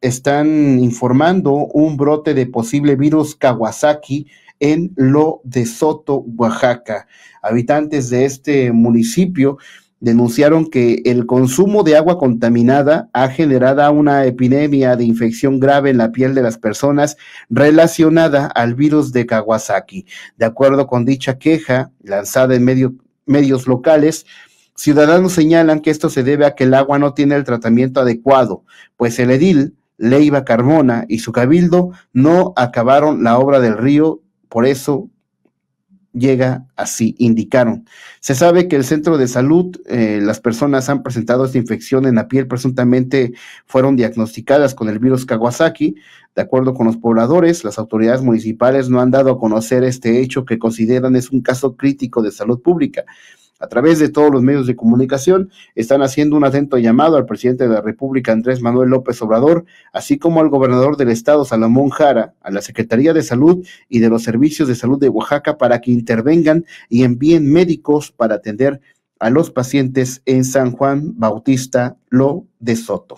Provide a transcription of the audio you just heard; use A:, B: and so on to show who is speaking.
A: están informando un brote de posible virus Kawasaki en Lo de Soto, Oaxaca. Habitantes de este municipio denunciaron que el consumo de agua contaminada ha generado una epidemia de infección grave en la piel de las personas relacionada al virus de Kawasaki. De acuerdo con dicha queja lanzada en medios locales, ciudadanos señalan que esto se debe a que el agua no tiene el tratamiento adecuado, pues el edil Leiva Carmona y su cabildo no acabaron la obra del río, por eso llega así, indicaron. Se sabe que el centro de salud, eh, las personas han presentado esta infección en la piel, presuntamente fueron diagnosticadas con el virus Kawasaki. De acuerdo con los pobladores, las autoridades municipales no han dado a conocer este hecho que consideran es un caso crítico de salud pública a través de todos los medios de comunicación, están haciendo un atento llamado al presidente de la República, Andrés Manuel López Obrador, así como al gobernador del estado, Salomón Jara, a la Secretaría de Salud y de los Servicios de Salud de Oaxaca para que intervengan y envíen médicos para atender a los pacientes en San Juan Bautista Lo de Soto.